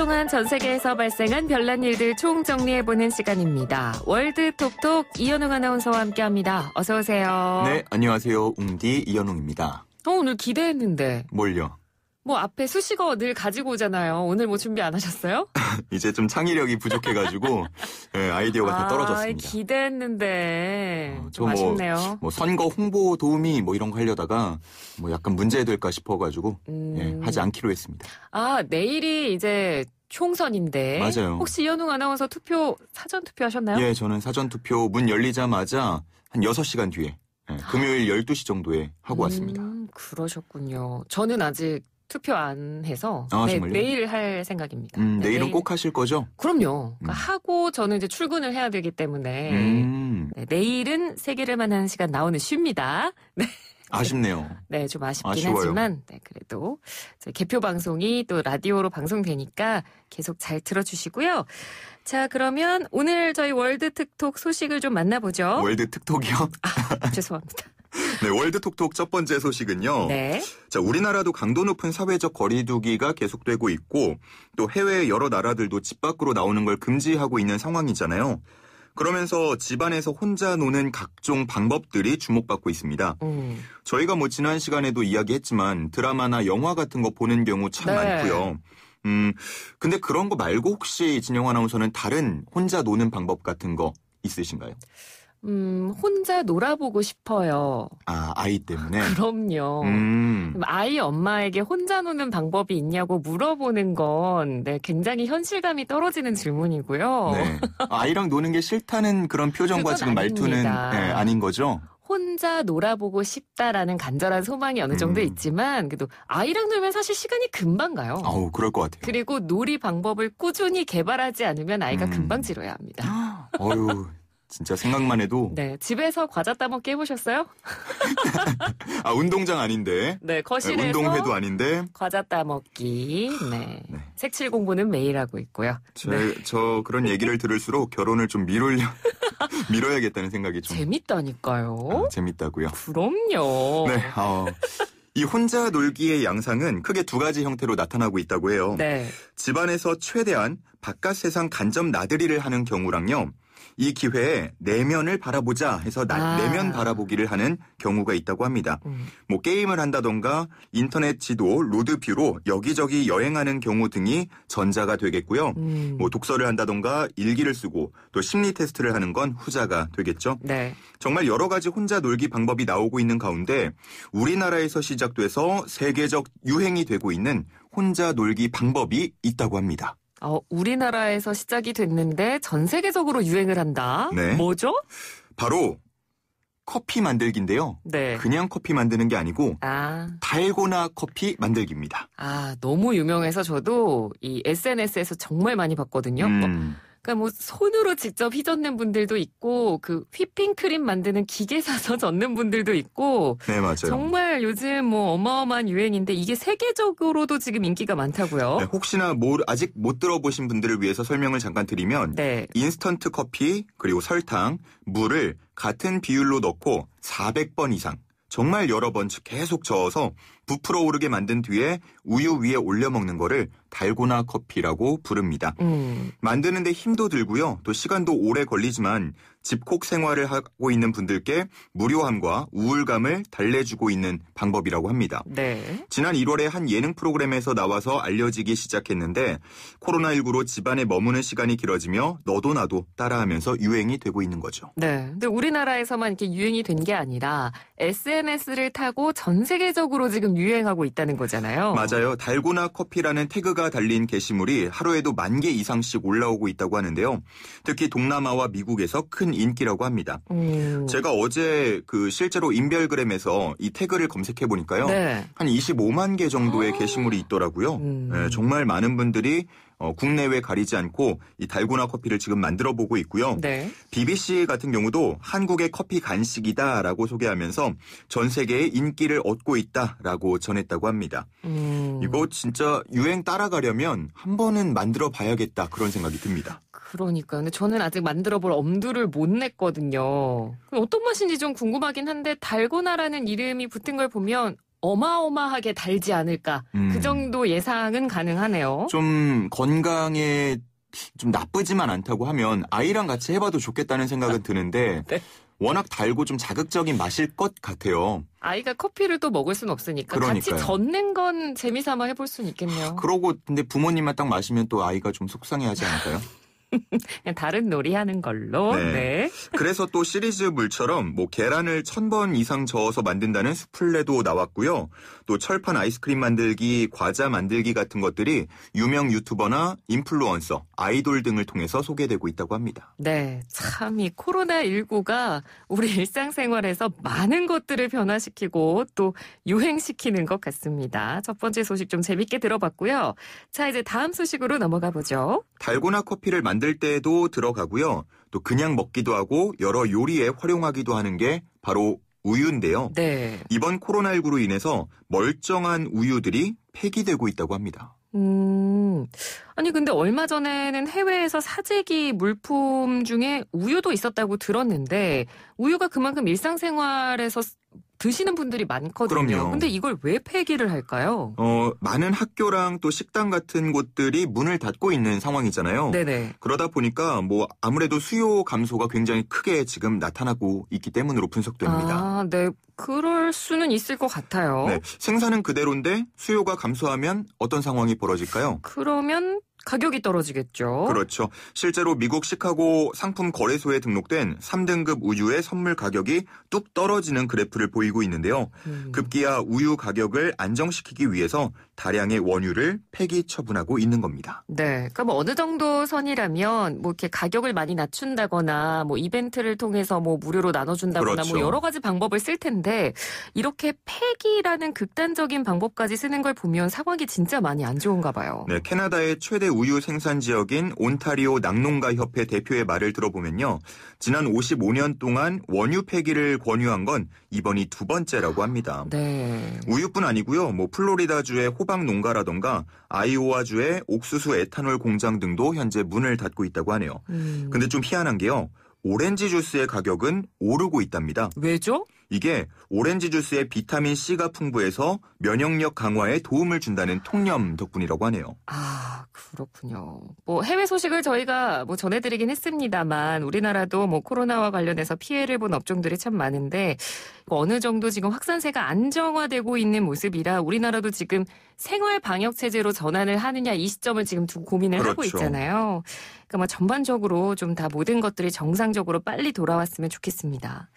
동안 전 세계에서 발생한 별난 일들 총정리해보는 시간입니다. 월드 톡톡 이현웅 아나운서와 함께합니다. 어서 오세요. 네, 안녕하세요. 웅디 이현웅입니다. 어, 오늘 기대했는데. 뭘요? 뭐 앞에 수식어 늘 가지고 오잖아요. 오늘 뭐 준비 안 하셨어요? 이제 좀 창의력이 부족해가지고 네, 아이디어가 다 아, 떨어졌습니다. 기대했는데 어, 좀 뭐 아쉽네요. 뭐, 뭐, 선거 홍보 도우미 뭐 이런 거 하려다가 뭐 약간 문제 될까 싶어가지고 예, 음... 예, 하지 않기로 했습니다. 아 내일이 이제 총선인데 맞아요. 혹시 이현웅 아나운서 투표 사전 투표하셨나요? 예, 저는 사전 투표 문 열리자마자 한 6시간 뒤에 예, 금요일 12시 정도에 하고 음, 왔습니다. 그러셨군요. 저는 아직 투표 안 해서 아, 네, 내일 할 생각입니다. 음, 네, 내일은 내일. 네. 꼭 하실 거죠? 그럼요. 음. 그러니까 음. 하고 저는 이제 출근을 해야 되기 때문에 음. 네, 내일은 세계를 만나는 시간 나오는 쉽니다. 네. 아쉽네요. 네, 좀 아쉽긴 아쉬워요. 하지만 네, 그래도 개표 방송이 또 라디오로 방송되니까 계속 잘 들어주시고요. 자, 그러면 오늘 저희 월드 특톡 소식을 좀 만나보죠. 월드 특톡이요? 아, 죄송합니다. 네, 월드톡톡 첫 번째 소식은요. 네. 자, 우리나라도 강도 높은 사회적 거리두기가 계속되고 있고 또 해외 여러 나라들도 집 밖으로 나오는 걸 금지하고 있는 상황이잖아요. 그러면서 집안에서 혼자 노는 각종 방법들이 주목받고 있습니다. 음. 저희가 뭐 지난 시간에도 이야기했지만 드라마나 영화 같은 거 보는 경우 참 네. 많고요. 음, 근데 그런 거 말고 혹시 진영 아나운서는 다른 혼자 노는 방법 같은 거 있으신가요? 음, 혼자 놀아보고 싶어요. 아, 아이 때문에? 그럼요. 음. 아이 엄마에게 혼자 노는 방법이 있냐고 물어보는 건 네, 굉장히 현실감이 떨어지는 질문이고요. 네. 아이랑 노는 게 싫다는 그런 표정과 지금 아닙니다. 말투는 네, 아닌 거죠? 혼자 놀아보고 싶다라는 간절한 소망이 어느 정도 음. 있지만 그래도 아이랑 놀면 사실 시간이 금방 가요. 아우 그럴 것 같아요. 그리고 놀이 방법을 꾸준히 개발하지 않으면 아이가 음. 금방 지루해합니다. 어유 진짜 생각만 해도 네 집에서 과자 따먹기 해보셨어요? 아 운동장 아닌데 네, 네 거실에서 운동회도 아닌데 과자 따먹기 네. 네. 색칠 공부는 매일 하고 있고요. 제, 네. 저 그런 얘기를 들을수록 결혼을 좀 미룰려 미뤄야겠다는 생각이 좀 재밌다니까요. 아, 재밌다고요. 그럼요. 네. 어. 이 혼자 놀기의 양상은 크게 두 가지 형태로 나타나고 있다고 해요. 네. 집안에서 최대한 바깥 세상 간접 나들이를 하는 경우랑요. 이 기회에 내면을 바라보자 해서 나, 아. 내면 바라보기를 하는 경우가 있다고 합니다. 음. 뭐 게임을 한다던가 인터넷 지도, 로드뷰로 여기저기 여행하는 경우 등이 전자가 되겠고요. 음. 뭐 독서를 한다던가 일기를 쓰고 또 심리 테스트를 하는 건 후자가 되겠죠. 네. 정말 여러 가지 혼자 놀기 방법이 나오고 있는 가운데 우리나라에서 시작돼서 세계적 유행이 되고 있는 혼자 놀기 방법이 있다고 합니다. 어, 우리나라에서 시작이 됐는데 전 세계적으로 유행을 한다. 네. 뭐죠? 바로 커피 만들기인데요. 네. 그냥 커피 만드는 게 아니고 아. 달고나 커피 만들기입니다. 아, 너무 유명해서 저도 이 SNS에서 정말 많이 봤거든요. 음. 뭐 그러니까 뭐 손으로 직접 휘젓는 분들도 있고 그 휘핑 크림 만드는 기계 사서 젓는 분들도 있고 네 맞아요. 정말 요즘 뭐 어마어마한 유행인데 이게 세계적으로도 지금 인기가 많다고요. 네, 혹시나 뭐 아직 못 들어보신 분들을 위해서 설명을 잠깐 드리면 네. 인스턴트 커피 그리고 설탕, 물을 같은 비율로 넣고 400번 이상 정말 여러 번 계속 저어서 부풀어 오르게 만든 뒤에 우유 위에 올려 먹는 거를 달고나 커피라고 부릅니다. 음. 만드는데 힘도 들고요. 또 시간도 오래 걸리지만 집콕 생활을 하고 있는 분들께 무료함과 우울감을 달래주고 있는 방법이라고 합니다. 네. 지난 1월에 한 예능 프로그램에서 나와서 알려지기 시작했는데 코로나19로 집안에 머무는 시간이 길어지며 너도 나도 따라하면서 유행이 되고 있는 거죠. 네. 근데 우리나라에서만 이렇게 유행이 된 게 아니라 SNS를 타고 전 세계적으로 지금 유행하고 있다는 거잖아요. 맞아요. 달고나 커피라는 태그가 숫가 달린 게시물이 하루에도 만 개 이상씩 올라오고 있다고 하는데요. 특히 동남아와 미국에서 큰 인기라고 합니다. 음. 제가 어제 그 실제로 인별그램에서 이 태그를 검색해 보니까요. 네. 한 25만 개 정도의 아. 게시물이 있더라고요. 음. 네, 정말 많은 분들이 어, 국내외 가리지 않고 이 달고나 커피를 지금 만들어 보고 있고요. 네. BBC 같은 경우도 한국의 커피 간식이다라고 소개하면서 전세계의 인기를 얻고 있다라고 전했다고 합니다. 음. 이거 진짜 유행 따라가려면 한 번은 만들어 봐야겠다 그런 생각이 듭니다. 그러니까 근데 저는 아직 만들어 볼 엄두를 못 냈거든요. 어떤 맛인지 좀 궁금하긴 한데 달고나라는 이름이 붙은 걸 보면 어마어마하게 달지 않을까. 음. 그 정도 예상은 가능하네요. 좀 건강에 좀 나쁘지만 않다고 하면 아이랑 같이 해봐도 좋겠다는 생각은 드는데 네? 워낙 달고 좀 자극적인 맛일 것 같아요. 아이가 커피를 또 먹을 순 없으니까 그러니까요. 같이 젓는 건 재미삼아 해볼 순 있겠네요. 그러고 근데 부모님만 딱 마시면 또 아이가 좀 속상해하지 않을까요? 그냥 다른 놀이 하는 걸로. 네. 네. 그래서 또 시리즈 물처럼 뭐 계란을 천 번 이상 저어서 만든다는 수플레도 나왔고요. 또 철판 아이스크림 만들기, 과자 만들기 같은 것들이 유명 유튜버나 인플루언서, 아이돌 등을 통해서 소개되고 있다고 합니다. 네. 참 이 코로나19가 우리 일상생활에서 많은 것들을 변화시키고 또 유행시키는 것 같습니다. 첫 번째 소식 좀 재밌게 들어봤고요. 자, 이제 다음 소식으로 넘어가 보죠. 달고나 커피를 만 만들 때에도 들어가고요. 또 그냥 먹기도 하고 여러 요리에 활용하기도 하는 게 바로 우유인데요. 네. 이번 코로나19로 인해서 멀쩡한 우유들이 폐기되고 있다고 합니다. 음. 아니 근데 얼마 전에는 해외에서 사재기 물품 중에 우유도 있었다고 들었는데 우유가 그만큼 일상생활에서 드시는 분들이 많거든요. 그럼요. 근데 이걸 왜 폐기를 할까요? 어, 많은 학교랑 또 식당 같은 곳들이 문을 닫고 있는 상황이잖아요. 네네. 그러다 보니까 뭐 아무래도 수요 감소가 굉장히 크게 지금 나타나고 있기 때문으로 분석됩니다. 아, 네. 그럴 수는 있을 것 같아요. 네. 생산은 그대로인데 수요가 감소하면 어떤 상황이 벌어질까요? 그러면 가격이 떨어지겠죠. 그렇죠. 실제로 미국 시카고 상품 거래소에 등록된 3등급 우유의 선물 가격이 뚝 떨어지는 그래프를 보이고 있는데요. 음. 급기야 우유 가격을 안정시키기 위해서 다량의 원유를 폐기 처분하고 있는 겁니다. 네. 그럼 그러니까 뭐 어느 정도 선이라면 뭐 이렇게 가격을 많이 낮춘다거나 뭐 이벤트를 통해서 뭐 무료로 나눠준다거나 뭐 그렇죠. 뭐 여러 가지 방법을 쓸 텐데 이렇게 폐기라는 극단적인 방법까지 쓰는 걸 보면 상황이 진짜 많이 안 좋은가 봐요. 네. 캐나다의 최대 우유 생산 지역인 온타리오 낙농가 협회 대표의 말을 들어보면요. 지난 55년 동안 원유 폐기를 권유한 건 이번이 두 번째라고 합니다. 네. 우유뿐 아니고요. 뭐 플로리다주의 호박 농가라던가 아이오와주의 옥수수 에탄올 공장 등도 현재 문을 닫고 있다고 하네요. 음. 근데 좀 희한한 게요. 오렌지 주스의 가격은 오르고 있답니다. 왜죠? 이게 오렌지 주스에 비타민 C가 풍부해서 면역력 강화에 도움을 준다는 통념 덕분이라고 하네요. 아, 그렇군요. 뭐 해외 소식을 저희가 뭐 전해드리긴 했습니다만 우리나라도 뭐 코로나와 관련해서 피해를 본 업종들이 참 많은데 어느 정도 지금 확산세가 안정화되고 있는 모습이라 우리나라도 지금 생활 방역 체제로 전환을 하느냐 이 시점을 지금 두고 고민을 그렇죠. 하고 있잖아요. 그러니까 뭐 전반적으로 좀 다 모든 것들이 정상적으로 빨리 돌아왔으면 좋겠습니다.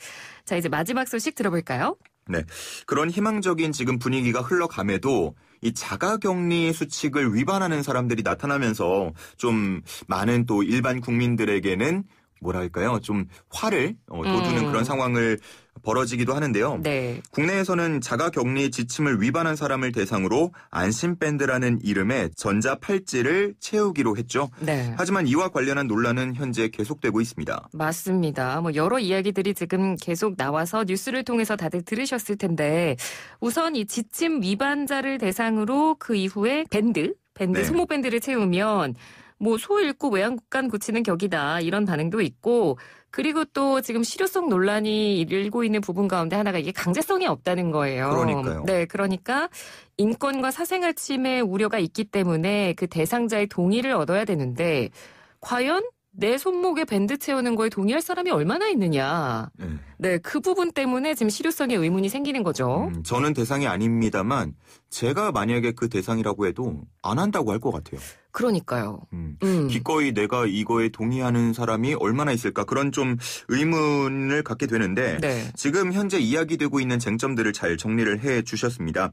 자, 이제 마지막 소식 들어볼까요? 네. 그런 희망적인 지금 분위기가 흘러감에도 이 자가격리 수칙을 위반하는 사람들이 나타나면서 좀 많은 또 일반 국민들에게는 뭐랄까요 좀 화를 어, 돋우는 음. 그런 상황을 벌어지기도 하는데요. 네. 국내에서는 자가격리 지침을 위반한 사람을 대상으로 안심밴드라는 이름의 전자 팔찌를 채우기로 했죠. 네. 하지만 이와 관련한 논란은 현재 계속되고 있습니다. 맞습니다. 뭐 여러 이야기들이 지금 계속 나와서 뉴스를 통해서 다들 들으셨을 텐데 우선 이 지침 위반자를 대상으로 그 이후에 밴드 밴드 네. 소모 밴드를 채우면 뭐소 잃고 외양간 고치는 격이다 이런 반응도 있고 그리고 또 지금 실효성 논란이 일고 있는 부분 가운데 하나가 이게 강제성이 없다는 거예요. 그러니까요. 네, 그러니까 인권과 사생활 침해 우려가 있기 때문에 그 대상자의 동의를 얻어야 되는데 과연 내 손목에 밴드 채우는 거에 동의할 사람이 얼마나 있느냐. 네. 네, 그 부분 때문에 지금 실효성에 의문이 생기는 거죠. 음, 저는 대상이 아닙니다만 제가 만약에 그 대상이라고 해도 안 한다고 할 것 같아요. 그러니까요. 음. 음. 기꺼이 내가 이거에 동의하는 사람이 얼마나 있을까 그런 좀 의문을 갖게 되는데 네. 지금 현재 이야기되고 있는 쟁점들을 잘 정리를 해 주셨습니다.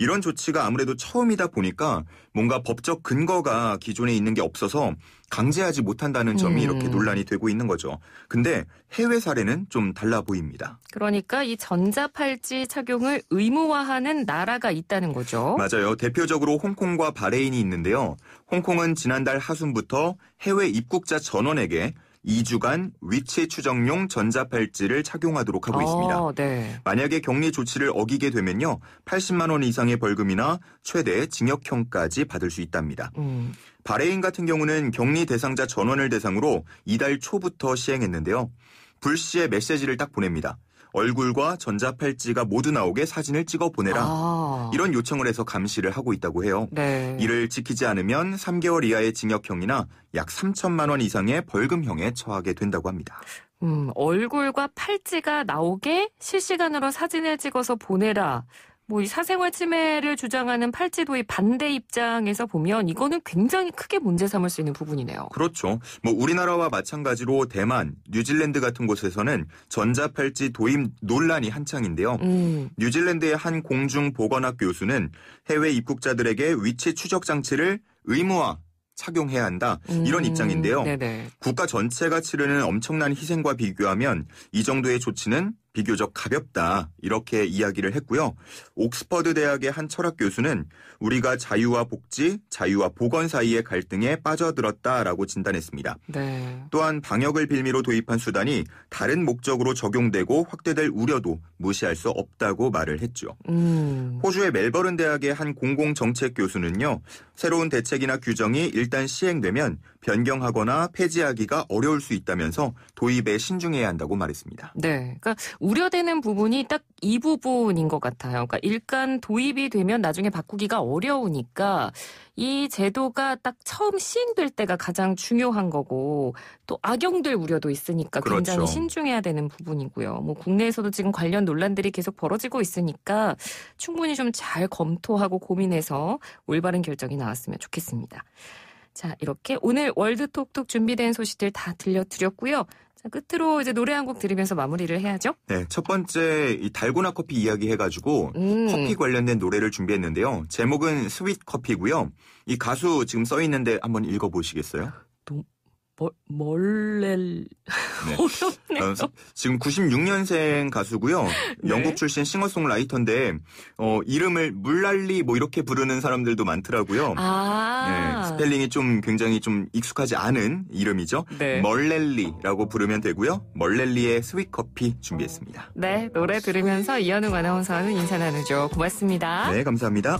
이런 조치가 아무래도 처음이다 보니까 뭔가 법적 근거가 기존에 있는 게 없어서 강제하지 못한다는 점이 음. 이렇게 논란이 되고 있는 거죠. 근데 해외 사례는 좀 달라 보입니다. 그러니까 이 전자팔찌 착용을 의무화하는 나라가 있다는 거죠. 맞아요. 대표적으로 홍콩과 바레인이 있는데요. 홍콩은 지난달 하순부터 해외 입국자 전원에게 2주간 위치 추정용 전자팔찌를 착용하도록 하고 있습니다. 아, 네. 만약에 격리 조치를 어기게 되면요. 80만 원 이상의 벌금이나 최대 징역형까지 받을 수 있답니다. 음. 바레인 같은 경우는 격리 대상자 전원을 대상으로 이달 초부터 시행했는데요. 불시에 메시지를 딱 보냅니다. 얼굴과 전자팔찌가 모두 나오게 사진을 찍어 보내라. 아. 이런 요청을 해서 감시를 하고 있다고 해요. 네. 이를 지키지 않으면 3개월 이하의 징역형이나 약 3천만 원 이상의 벌금형에 처하게 된다고 합니다. 음, 얼굴과 팔찌가 나오게 실시간으로 사진을 찍어서 보내라. 뭐이 사생활 침해를 주장하는 팔찌 도입 반대 입장에서 보면 이거는 굉장히 크게 문제 삼을 수 있는 부분이네요. 그렇죠. 뭐 우리나라와 마찬가지로 대만, 뉴질랜드 같은 곳에서는 전자 팔찌 도입 논란이 한창인데요. 음. 뉴질랜드의 한 공중 보건학 교수는 해외 입국자들에게 위치 추적 장치를 의무화 착용해야 한다 이런 음, 입장인데요. 네네. 국가 전체가 치르는 엄청난 희생과 비교하면 이 정도의 조치는 비교적 가볍다 이렇게 이야기를 했고요. 옥스퍼드 대학의 한 철학 교수는 우리가 자유와 복지, 자유와 보건 사이의 갈등에 빠져들었다라고 진단했습니다. 네. 또한 방역을 빌미로 도입한 수단이 다른 목적으로 적용되고 확대될 우려도 무시할 수 없다고 말을 했죠. 음. 호주의 멜버른 대학의 한 공공 정책 교수는요. 새로운 대책이나 규정이 일단 시행되면 변경하거나 폐지하기가 어려울 수 있다면서 도입에 신중해야 한다고 말했습니다. 네. 그러니까 우려되는 부분이 딱 이 부분인 것 같아요. 그러니까 일간 도입이 되면 나중에 바꾸기가 어려우니까 이 제도가 딱 처음 시행될 때가 가장 중요한 거고 또 악용될 우려도 있으니까 그렇죠. 굉장히 신중해야 되는 부분이고요. 뭐 국내에서도 지금 관련 논란들이 계속 벌어지고 있으니까 충분히 좀 잘 검토하고 고민해서 올바른 결정이 나왔으면 좋겠습니다. 자, 이렇게 오늘 월드톡톡 준비된 소식들 다 들려드렸고요. 자, 끝으로 이제 노래 한 곡 들으면서 마무리를 해야죠. 네, 첫 번째 이 달고나 커피 이야기 해가지고 음. 커피 관련된 노래를 준비했는데요. 제목은 스윗 커피고요. 이 가수 지금 써 있는데 한번 읽어보시겠어요? 멀, 렐 네. 어렵네요. 어, 지금 96년생 가수고요. 네. 영국 출신 싱어송라이터인데 어, 이름을 물랄리 뭐 이렇게 부르는 사람들도 많더라고요. 아~ 네, 스펠링이 좀 굉장히 좀 익숙하지 않은 이름이죠. 네. 멀렐리라고 부르면 되고요. 멀렐리의 스윗 커피 준비했습니다. 네, 노래 들으면서 이현우 아나운서는 인사 나누죠. 고맙습니다. 네, 감사합니다.